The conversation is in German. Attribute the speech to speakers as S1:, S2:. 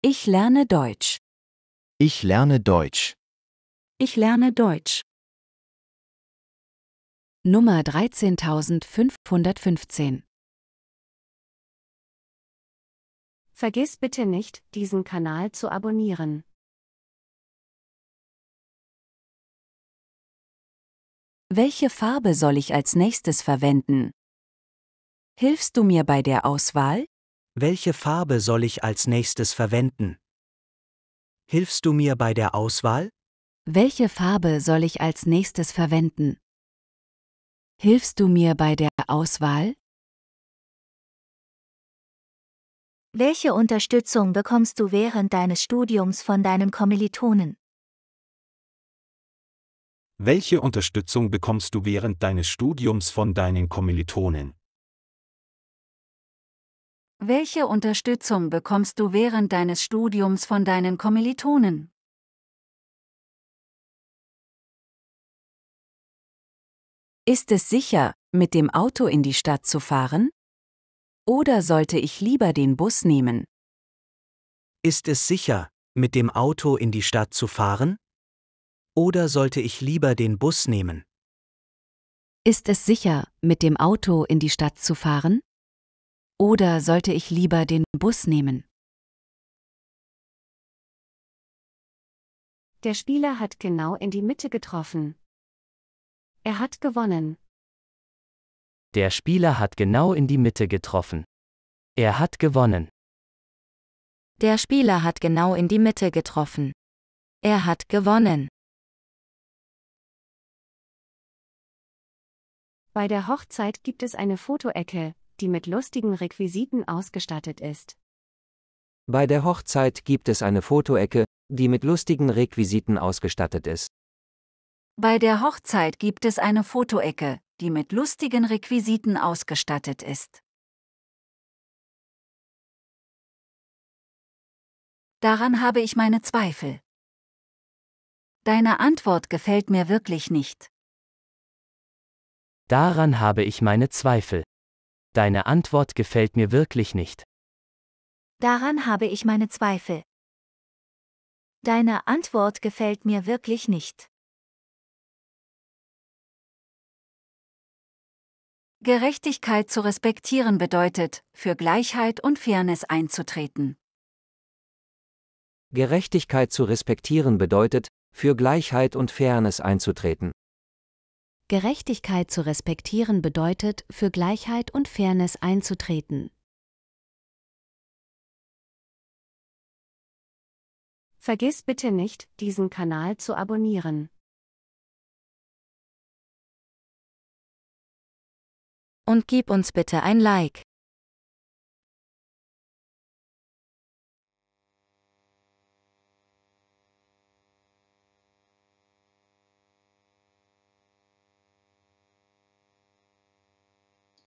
S1: Ich lerne Deutsch. Ich lerne Deutsch. Ich lerne Deutsch. Nummer 13515 Vergiss bitte nicht, diesen Kanal zu abonnieren. Welche Farbe soll ich als nächstes verwenden? Hilfst du mir bei der Auswahl?
S2: Welche Farbe soll ich als nächstes verwenden? Hilfst du mir bei der Auswahl?
S3: Welche Farbe soll ich als nächstes verwenden? Hilfst du mir bei der Auswahl?
S1: Welche Unterstützung bekommst du während deines Studiums von deinen Kommilitonen?
S2: Welche Unterstützung bekommst du während deines Studiums von deinen Kommilitonen?
S4: Welche Unterstützung bekommst du während deines Studiums von deinen Kommilitonen?
S1: Ist es sicher, mit dem Auto in die Stadt zu fahren? Oder sollte
S2: ich lieber den Bus nehmen? Ist es sicher, mit dem Auto in die Stadt zu fahren? Oder sollte ich lieber den Bus nehmen?
S3: Ist es sicher, mit dem Auto in die Stadt zu fahren? Oder sollte
S1: ich lieber den Bus nehmen? Der Spieler hat genau in die Mitte getroffen. Er hat
S3: gewonnen.
S2: Der Spieler hat genau in die Mitte getroffen. Er hat gewonnen.
S1: Der Spieler hat genau in die Mitte getroffen. Er hat gewonnen. Bei der Hochzeit gibt es eine Fotoecke, die mit lustigen Requisiten
S4: ausgestattet ist.
S2: Bei der Hochzeit gibt es eine Fotoecke, die mit lustigen Requisiten ausgestattet ist.
S4: Bei der Hochzeit gibt es eine Fotoecke, die mit lustigen Requisiten ausgestattet ist.
S1: Daran habe ich meine Zweifel.
S4: Deine Antwort gefällt mir wirklich nicht.
S2: Daran habe ich meine Zweifel. Deine Antwort gefällt mir wirklich nicht.
S1: Daran habe ich meine Zweifel. Deine Antwort gefällt mir wirklich nicht.
S4: Gerechtigkeit zu respektieren bedeutet, für Gleichheit und Fairness einzutreten.
S2: Gerechtigkeit zu respektieren bedeutet, für Gleichheit und Fairness einzutreten.
S4: Gerechtigkeit
S1: zu respektieren bedeutet, für Gleichheit und Fairness einzutreten. Vergiss bitte nicht, diesen Kanal zu abonnieren. Und gib uns bitte ein Like.